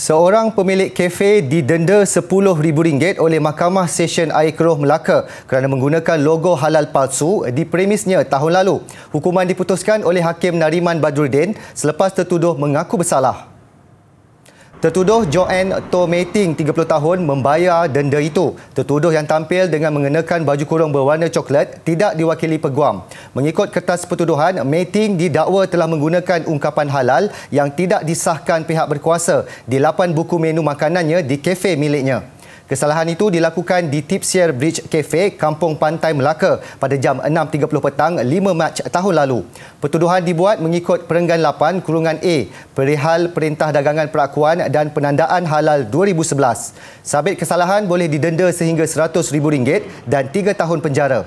Seorang pemilik kafe didenda RM10,000 oleh Mahkamah Sesyen Air Keruh Melaka kerana menggunakan logo halal palsu di premisnya tahun lalu. Hukuman diputuskan oleh Hakim Nariman Badruddin selepas tertuduh mengaku bersalah. Tertuduh Joanne Tomating 30 tahun membayar denda itu. Tertuduh yang tampil dengan mengenakan baju kurung berwarna coklat tidak diwakili peguam. Mengikut kertas pertuduhan, Mating didakwa telah menggunakan ungkapan halal yang tidak disahkan pihak berkuasa di lapan buku menu makanannya di kafe miliknya. Kesalahan itu dilakukan di Tipsier Bridge Cafe, Kampung Pantai Melaka pada jam 6.30 petang 5 Mac tahun lalu. Pertuduhan dibuat mengikut Perenggan 8 Kurungan A perihal Perintah Dagangan Perakuan dan Penandaan Halal 2011. Sabit kesalahan boleh didenda sehingga RM100,000 dan 3 tahun penjara.